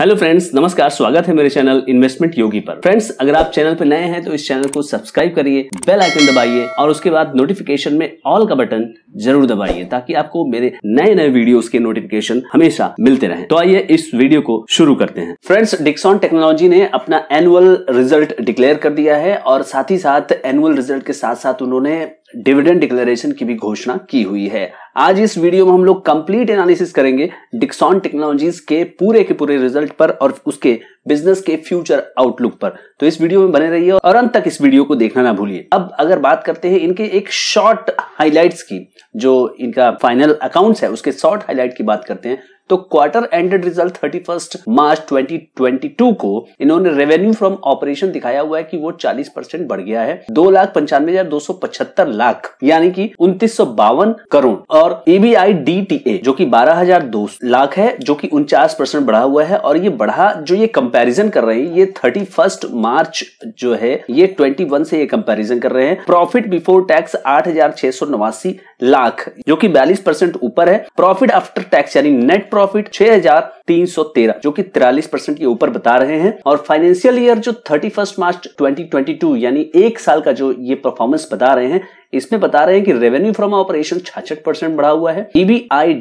hello friends नमस्कार स्वागत है मेरे चैनल इन्वेस्टमेंट योगी पर फ्रेंड्स अगर आप चैनल पर नए हैं तो इस चैनल को सब्सक्राइब करिए बेल आइकन दबाइए और उसके बाद नोटिफिकेशन में ऑल का बटन जरूर दबाइए ताकि आपको मेरे नए नए वीडियोस के नोटिफिकेशन हमेशा मिलते रहे तो आइए इस वीडियो को शुरू करते हैं फ्रेंड्स डिक्सॉन टेक्नोलॉजी ने अपना एनुअल रिजल्ट डिक्लेयर कर दिया है और साथ ही साथ एनुअल रिजल्ट के साथ साथ उन्होंने डिविडेंड डिक्लेरेशन की भी घोषणा की हुई है आज इस वीडियो में हम लोग कंप्लीट एनालिसिस करेंगे डिक्सॉन टेक्नोलॉजीज के पूरे के पूरे रिजल्ट पर और उसके बिजनेस के फ्यूचर आउटलुक पर तो इस वीडियो में बने रहिए और अंत तक इस वीडियो को देखना ना भूलिए अब अगर बात करते हैं इनके एक शॉर्ट हाईलाइट्स की जो इनका फाइनल अकाउंट्स है उसके शॉर्ट हाईलाइट की बात करते हैं तो quarter ended result thirty first March twenty twenty two को इन्होंने रेवेन्यू फ्रॉम ऑपरेशन दिखाया हुआ है कि वो चालीस परसेंट बढ़ गया है दो लाख पंचानवे हजार दो सौ पचहत्तर लाख यानी कि उन्तीस सौ बावन करोड़ और ईबीआई डी टी ए जो कि बारह हजार दो लाख है जो कि उनचास परसेंट बढ़ा हुआ है और ये बढ़ा जो ये कंपेरिजन कर रहे हैं ये थर्टी फर्स्ट मार्च जो है ये ट्वेंटी वन से ये कंपेरिजन कर रहे हैं प्रॉफिट बिफोर टैक्स आठ हजार छह सौ नवासी लाख जो की बयालीस परसेंट ऊपर है प्रॉफिट आफ्टर टैक्स यानी नेट प्रॉफिट 6313 जो कि 43 परसेंट के ऊपर बता रहे हैं और फाइनेंशियल ईयर जो 31 मार्च 2022 यानी एक साल का जो ये परफॉर्मेंस बता रहे हैं इसमें बता रहे हैं कि रेवेन्यू फ्रॉम ऑपरेशन छाछठ परसेंट बढ़ा हुआ है ईबीआई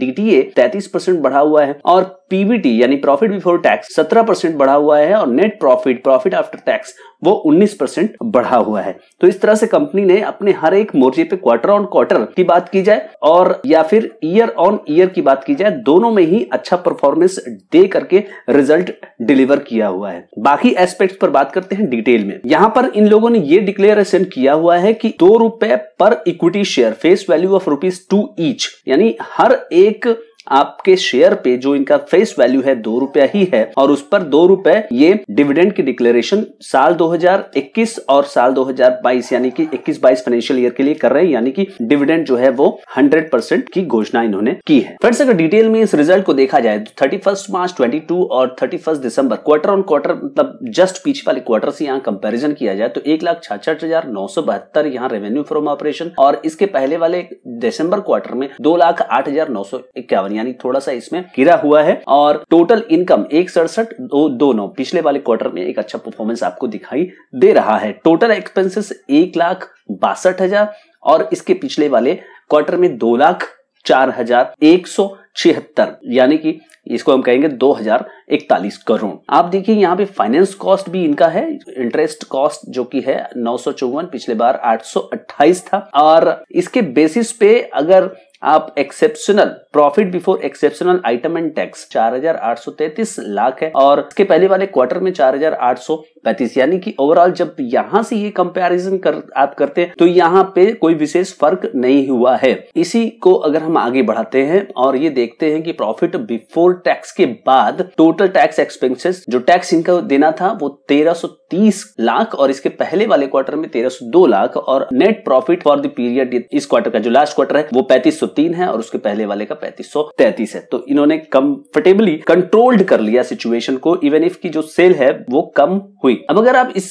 तैतीस परसेंट बढ़ा हुआ है और पीबीटी यानी प्रॉफिट बिफोर टैक्स सत्रह परसेंट बढ़ा हुआ है और net profit profit after tax वो 19 परसेंट बढ़ा हुआ है तो इस तरह से कंपनी ने अपने हर एक मोर्चे पे क्वार्टर ऑन क्वार्टर की बात की जाए और या फिर ईयर ऑन ईयर की बात की जाए दोनों में ही अच्छा परफॉर्मेंस दे करके रिजल्ट डिलीवर किया हुआ है बाकी एस्पेक्ट पर बात करते हैं डिटेल में यहाँ पर इन लोगों ने ये डिक्लेरेशन किया हुआ है कि दो रुपए पर equity share face value of rupees two each यानी हर एक आपके शेयर पे जो इनका फेस वैल्यू है दो रुपया ही है और उस पर दो रुपए ये डिविडेंड की डिक्लेरेशन साल 2021 और साल 2022 यानी कि 21-22 फाइनेंशियल ईयर के लिए कर रहे हैं यानी कि डिविडेंड जो है वो 100 की घोषणा इन्होंने की है फ्रेंड्स अगर डिटेल में इस रिजल्ट को देखा जाए तो थर्टी मार्च ट्वेंटी और थर्टी दिसंबर क्वार्टर ऑन क्वार्टर मतलब जस्ट पीछे वाले क्वार्टर से यहाँ कंपेरिजन किया जाए तो एक लाख छाछठ हजार नौ सौ बहत्तर यहाँ रेवेन्यू फ्रॉम ऑपरेशन और इसके पहले वाले दिसंबर क्वार्टर में दो लाख आठ हजार नौ सौ इक्यावन यानी थोड़ा सा इसमें गिरा हुआ है और टोटल इनकम एक सड़सठ दो दोनों पिछले वाले क्वार्टर में एक अच्छा परफॉर्मेंस आपको दिखाई दे रहा है टोटल एक्सपेंसेस एक लाख बासठ हजार और इसके पिछले वाले क्वार्टर में दो लाख चार हजार एक सौ छिहत्तर यानी कि इसको हम कहेंगे दो हजार इकतालीस करोड़ आप देखिए यहाँ पे फाइनेंस कॉस्ट भी इनका है इंटरेस्ट कॉस्ट जो कि है नौ सौ चौवन पिछले बार आठ सौ अट्ठाईस था और इसके बेसिस पे अगर आप exceptional profit before exceptional item and tax 4833 lakh है और इसके पहले वाले क्वार्टर में 4835 यानी कि ओवरऑल जब यहाँ से ये कंपैरिजन कर आप करते हैं तो यहाँ पे कोई विशेष फर्क नहीं हुआ है इसी को अगर हम आगे बढ़ाते हैं और ये देखते हैं कि प्रॉफिट बिफोर टैक्स के बाद टोटल टैक्स एक्सपेंसेस जो टैक्स इनका देना था वो तेरह तीस लाख और इसके पहले वाले क्वार्टर में तेरह सौ दो लाख और net profit for the period इस क्वार्टर का जो लास्ट क्वार्टर है वो पैंतीस तीन है और उसके पहले वाले का पैंतीस तैतीस है तो इन्होंने कंफर्टेबली कंट्रोल्ड कर लिया सिचुएशन को इवन इफ की जो सेल है वो कम हुई अब अगर आप इस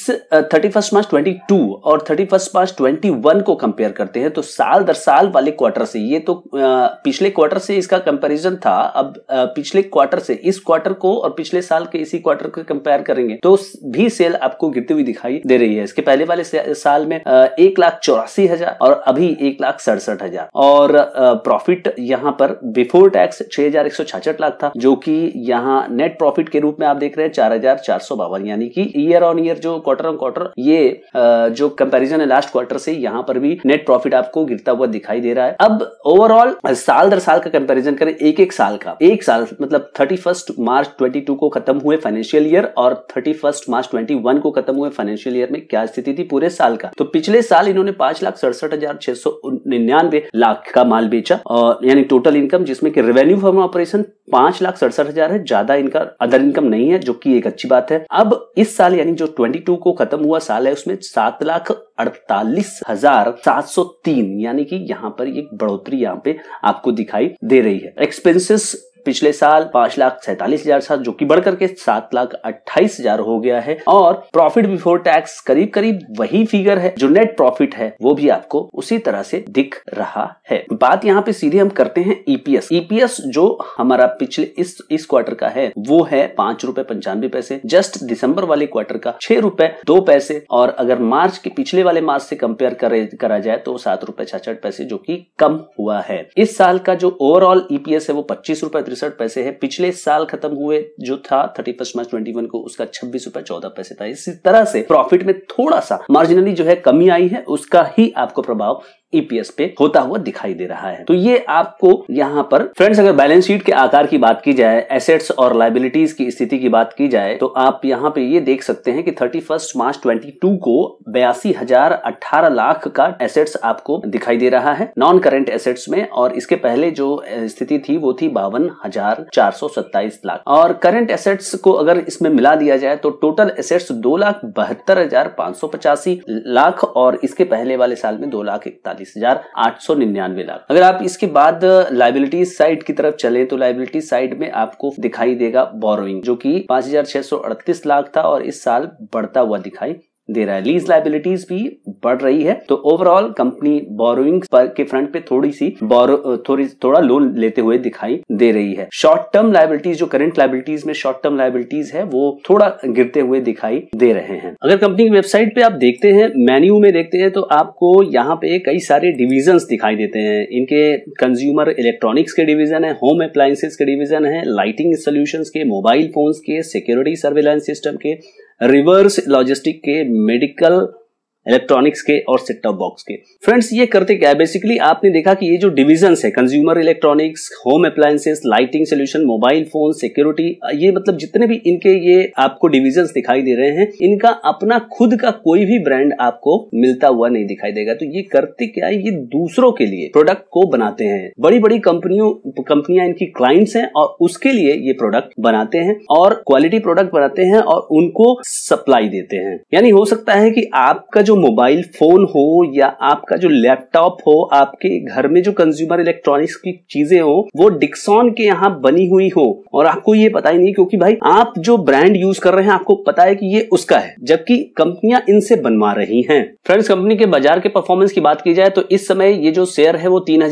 thirty first March twenty two और thirty first March twenty one को कंपेयर करते हैं तो साल दर साल वाले क्वार्टर से ये तो पिछले क्वार्टर से इसका कंपेरिजन था अब पिछले क्वार्टर से इस क्वार्टर को और पिछले साल के इसी क्वार्टर को कंपेयर करेंगे तो भी सेल आपको गिरती हुई दिखाई दे रही है इसके पहले वाले साल में एक लाख चौरासी हजार और अभी एक लाख सड़सठ हजार और प्रॉफिट यहाँ पर बिफोर टैक्स छह हजार एक सौ छाछठ लाख था जो कि यहाँ नेट प्रॉफिट के रूप में आप देख रहे हैं चार हजार चार सौ बावन यानी कि ईयर ऑन ईयर जो क्वार्टर ऑन क्वार्टर ये जो कंपेरिजन है लास्ट क्वार्टर से यहाँ पर भी नेट प्रॉफिट आपको गिरता हुआ दिखाई दे रहा है अब ओवरऑल साल दर साल का कंपेरिजन करें एक एक साल का एक साल मतलब थर्टी मार्च ट्वेंटी को खत्म हुए फाइनेंशियल ईयर और थर्टी मार्च ट्वेंटी वन को खत्म हुए फाइनेंशियल ईयर में क्या स्थिति थी पूरे साल का तो पिछले साल इन्होंने पांच लाख सड़सठ हजार छह सौ निन्यानवे लाख का माल बेचा और यानी टोटल इनकम जिसमें कि रेवेन्यू फॉर्म ऑपरेशन पांच लाख सड़सठ हजार है ज्यादा इनका अदर इनकम नहीं है जो की एक अच्छी बात है अब इस साल यानी जो ट्वेंटी को खत्म हुआ साल है उसमें सात लाख अड़तालीस हजार सात सौ तीन यानी कि यहाँ पर एक बढ़ोतरी यहाँ पे आपको दिखाई दे रही है एक्सपेंसेस पिछले साल पांच लाख सैतालीस हजार था जो कि बढ़कर के सात लाख अट्ठाईस हजार हो गया है और प्रॉफिट बिफोर टैक्स करीब करीब वही फिगर है जो नेट प्रॉफिट है वो भी आपको उसी तरह से दिख रहा है बात यहाँ पे सीधे हम करते हैं ईपीएस e ईपीएस e जो हमारा पिछले इस इस क्वार्टर का है वो है पांच रूपए पंचानवे पैसे जस्ट दिसंबर वाले क्वार्टर का छह रूपए दो पैसे और अगर मार्च के पिछले वाले मार्च से कंपेयर करा जाए तो सात रूपए छाछ पैसे जो की कम हुआ है इस साल का जो ओवरऑल ईपीएस e है वो पच्चीस रूपए तिरसठ पैसे है पिछले साल खत्म हुए जो था thirty first March twenty one को उसका छब्बीस रुपए चौदह पैसे था इसी तरह से प्रॉफिट में थोड़ा सा मार्जिनली जो है कमी आई है उसका ही आपको प्रभाव ईपीएस e पे होता हुआ दिखाई दे रहा है तो ये आपको यहाँ पर फ्रेंड्स अगर बैलेंस शीट के आकार की बात की जाए एसेट्स और लाइबिलिटीज की स्थिति की बात की जाए तो आप यहाँ पे ये देख सकते हैं कि थर्टी मार्च ट्वेंटी को बयासी लाख का एसेट्स आपको दिखाई दे रहा है नॉन करेंट एसेट्स में और इसके पहले जो स्थिति थी वो थी बावन लाख और करंट एसेट्स को अगर इसमें मिला दिया जाए तो टोटल एसेट्स दो लाख बहत्तर हजार पांच सौ पचासी लाख और इसके पहले वाले साल में दो लाख इकतालीस हजार आठ सौ निन्यानवे लाख अगर आप इसके बाद लाइबिलिटी साइड की तरफ चले तो लाइबिलिटी साइड में आपको दिखाई देगा बोरोइंग जो की पांच लाख था और इस साल बढ़ता हुआ दिखाई दे रहा है लीज लाइबिलिटीज भी बढ़ रही है तो ओवरऑल कंपनी बोरोइंग के फ्रंट पे थोड़ी सी थोड़ी थोड़ा लोन लेते हुए दिखाई दे रही है शॉर्ट टर्म लाइबिलिटीज जो करंट लाइबिलिटीज में शॉर्ट टर्म लाइबिलिटीज है वो थोड़ा गिरते हुए दिखाई दे रहे हैं अगर कंपनी की वेबसाइट पे आप देखते हैं मेन्यू में देखते हैं तो आपको यहाँ पे कई सारे डिविजन दिखाई देते हैं इनके कंज्यूमर इलेक्ट्रॉनिक्स के डिविजन है होम अप्लायसेज के डिविजन है लाइटिंग सोल्यूशन के मोबाइल फोन के सिक्योरिटी सर्वेलांस सिस्टम के रिवर्स लॉजिस्टिक के मेडिकल इलेक्ट्रॉनिक्स के और सेट टॉप बॉक्स के फ्रेंड्स ये करते क्या है बेसिकली आपने देखा कि ये जो डिविजन है consumer electronics home appliances lighting solution mobile phone security ये मतलब जितने भी इनके ये आपको डिविजन दिखाई दे रहे हैं इनका अपना खुद का कोई भी ब्रांड आपको मिलता हुआ नहीं दिखाई देगा तो ये करते क्या है ये दूसरों के लिए प्रोडक्ट को बनाते हैं बड़ी बड़ी कंपनियों कंपनियां इनकी क्लाइंट्स हैं और उसके लिए ये प्रोडक्ट बनाते हैं और क्वालिटी प्रोडक्ट बनाते हैं और उनको सप्लाई देते हैं यानी हो सकता है कि आपका जो मोबाइल फोन हो या आपका जो लैपटॉप हो आपके घर में जो कंज्यूमर इलेक्ट्रॉनिक्स की चीजें हो वो डिक्सॉन के यहाँ बनी हुई हो और आपको ये पता ही नहीं क्योंकि भाई आप जो ब्रांड यूज कर रहे हैं आपको पता है कि ये उसका है जबकि कंपनियां इनसे बनवा रही हैं फ्रेंड्स कंपनी के बाजार के परफॉर्मेंस की बात की जाए तो इस समय ये जो शेयर है वो तीन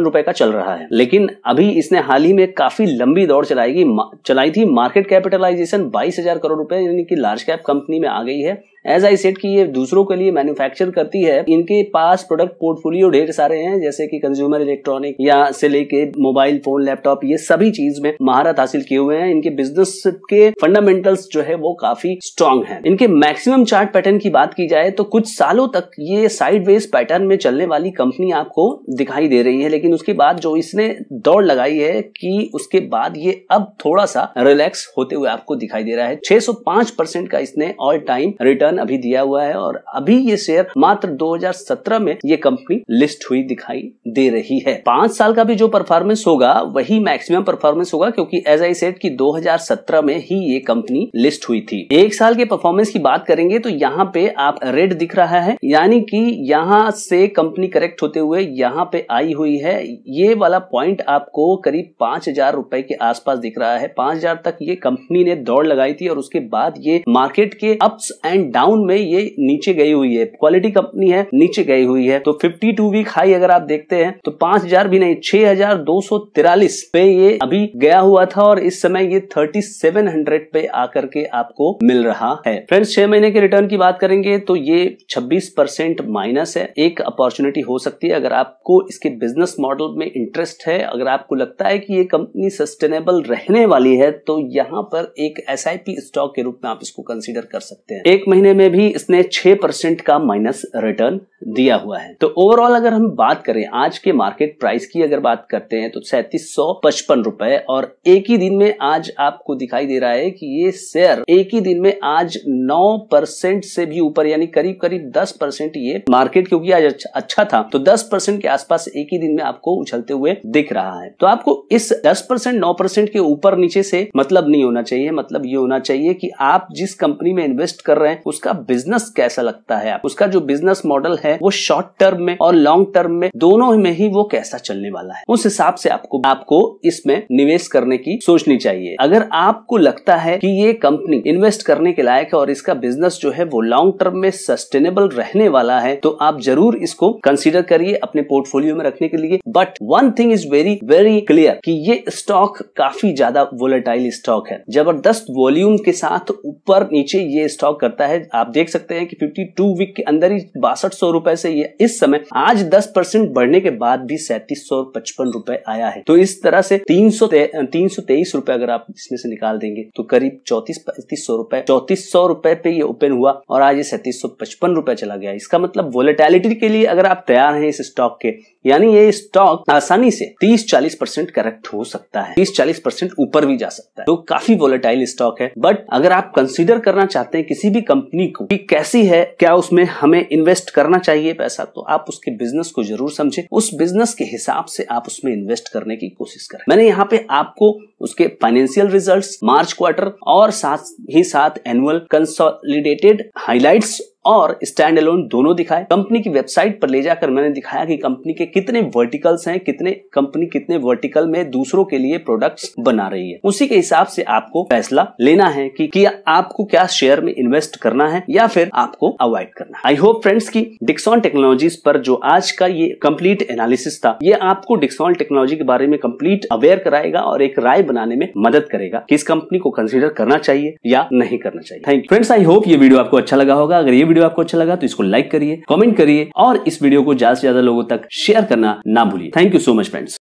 रुपए का चल रहा है लेकिन अभी इसने हाल ही में काफी लंबी दौड़ चलाएगी चलाई थी मार्केट कैपिटलाइजेशन बाईस करोड़ रुपए यानी कि लार्ज कैप कंपनी में आ गई है एज आई सेट कि ये दूसरों के लिए मैन्युफैक्चर करती है इनके पास प्रोडक्ट पोर्टफोलियो ढेर सारे हैं जैसे कि कंज्यूमर इलेक्ट्रॉनिक या से लेके मोबाइल फोन लैपटॉप ये सभी चीज में महारत हासिल किए हुए हैं इनके बिजनेस के फंडामेंटल्स जो है वो काफी स्ट्रांग है इनके मैक्सिमम चार्ट पैटर्न की बात की जाए तो कुछ सालों तक ये साइड पैटर्न में चलने वाली कंपनी आपको दिखाई दे रही है लेकिन उसके बाद जो इसने दौड़ लगाई है कि उसके बाद ये अब थोड़ा सा रिलैक्स होते हुए आपको दिखाई दे रहा है छह परसेंट का इसने ऑल टाइम रिटर्न रिटर्न अभी दिया हुआ है और अभी ये शेयर मात्र 2017 में ये कंपनी लिस्ट हुई दिखाई दे रही है पांच साल का भी जो परफॉर्मेंस होगा वही मैक्सिमम परफॉर्मेंस होगा क्योंकि एज आई सेट की 2017 में ही ये कंपनी लिस्ट हुई थी एक साल के परफॉर्मेंस की बात करेंगे तो यहाँ पे आप रेड दिख रहा है यानी कि यहाँ से कंपनी करेक्ट होते हुए यहाँ पे आई हुई है ये वाला पॉइंट आपको करीब पांच हजार रुपए के आसपास दिख रहा है पांच हजार तक ये कंपनी ने दौड़ लगाई थी और उसके बाद ये मार्केट के अप्स एंड डाउन में ये नीचे गई हुई है क्वालिटी कंपनी है नीचे गई हुई है तो 52 वीक हाई अगर आप देखते हैं तो 5000 भी नहीं 6243 पे ये अभी गया हुआ था और इस समय ये 3700 पे आकर के आपको मिल रहा है फ्रेंड्स छह महीने के रिटर्न की बात करेंगे तो ये 26 परसेंट माइनस है एक अपॉर्चुनिटी हो सकती है अगर आपको इसके बिजनेस मॉडल में इंटरेस्ट है अगर आपको लगता है कि ये कंपनी सस्टेनेबल रहने वाली है तो यहाँ पर एक एस स्टॉक के रूप में आप इसको कंसिडर कर सकते हैं एक महीने महीने में भी इसने 6 परसेंट का माइनस रिटर्न दिया हुआ है तो ओवरऑल अगर हम बात करें आज के मार्केट प्राइस की अगर बात करते हैं तो पचपन रुपए और एक ही दिन में आज आपको दिखाई दे रहा है कि ये शेयर एक ही दिन में आज 9 परसेंट से भी ऊपर यानी करीब करीब 10 परसेंट ये मार्केट क्योंकि आज अच्छा, अच्छा, था तो दस परसेंट के आसपास एक ही दिन में आपको उछलते हुए दिख रहा है तो आपको इस दस परसेंट नौ परसेंट के ऊपर नीचे से मतलब नहीं होना चाहिए मतलब ये होना चाहिए कि आप जिस कंपनी में इन्वेस्ट कर रहे हैं उस उसका बिजनेस कैसा लगता है उसका जो बिजनेस मॉडल है वो शॉर्ट टर्म में और लॉन्ग टर्म में दोनों में ही वो कैसा चलने वाला है उस हिसाब से आपको आपको इसमें निवेश करने की सोचनी चाहिए अगर आपको लगता है कि ये कंपनी इन्वेस्ट करने के लायक है और इसका बिजनेस जो है वो लॉन्ग टर्म में सस्टेनेबल रहने वाला है तो आप जरूर इसको कंसिडर करिए अपने पोर्टफोलियो में रखने के लिए but one thing is very very clear कि ये स्टॉक काफी ज्यादा वोलेटाइल स्टॉक है जबरदस्त वॉल्यूम के साथ ऊपर नीचे ये स्टॉक करता है आप देख सकते हैं कि 52 वीक के अंदर ही बासठ सौ रुपए से ये इस समय आज 10 परसेंट बढ़ने के बाद भी सैतीस सौ पचपन रुपए आया है तो इस तरह से तीन सौ तीन सौ तेईस रुपए अगर आप इसमें से निकाल देंगे तो करीब चौतीस पैंतीस सौ रुपए चौतीस सौ रुपए पे ये ओपन हुआ और आज ये सैतीस सौ पचपन रुपए चला गया इसका मतलब वोलेटेलिटी के लिए अगर आप तैयार हैं इस स्टॉक के यानी ये स्टॉक आसानी से 30-40 परसेंट करेक्ट हो सकता है 30-40 परसेंट ऊपर भी जा सकता है तो काफी वोलेटाइल स्टॉक है बट अगर आप कंसिडर करना चाहते हैं किसी भी कंपनी कंपनी को कि कैसी है क्या उसमें हमें इन्वेस्ट करना चाहिए पैसा तो आप उसके बिजनेस को जरूर समझे उस बिजनेस के हिसाब से आप उसमें इन्वेस्ट करने की कोशिश करें मैंने यहाँ पे आपको उसके फाइनेंशियल रिजल्ट्स मार्च क्वार्टर और साथ ही साथ एनुअल कंसोलिडेटेड हाइलाइट्स और स्टैंड अलोन दोनों दिखाए कंपनी की वेबसाइट पर ले जाकर मैंने दिखाया कि कंपनी के कितने वर्टिकल्स हैं कितने कंपनी कितने वर्टिकल में दूसरों के लिए प्रोडक्ट्स बना रही है उसी के हिसाब से आपको फैसला लेना है कि क्या आपको क्या शेयर में इन्वेस्ट करना है या फिर आपको अवॉइड करना है आई होप फ्रेंड्स की डिक्सॉन टेक्नोलॉजी पर जो आज का ये कम्प्लीट एनालिसिस था ये आपको डिक्सॉन टेक्नोलॉजी के बारे में कम्प्लीट अवेयर कराएगा और एक राय बनाने में मदद करेगा किस कंपनी को कंसिडर करना चाहिए या नहीं करना चाहिए थैंक फ्रेंड्स आई होप ये वीडियो आपको अच्छा लगा होगा अगर ये वीडियो आपको अच्छा लगा तो इसको लाइक करिए कॉमेंट करिए और इस वीडियो को ज्यादा से ज्यादा लोगों तक शेयर करना ना भूलिए thank you so much friends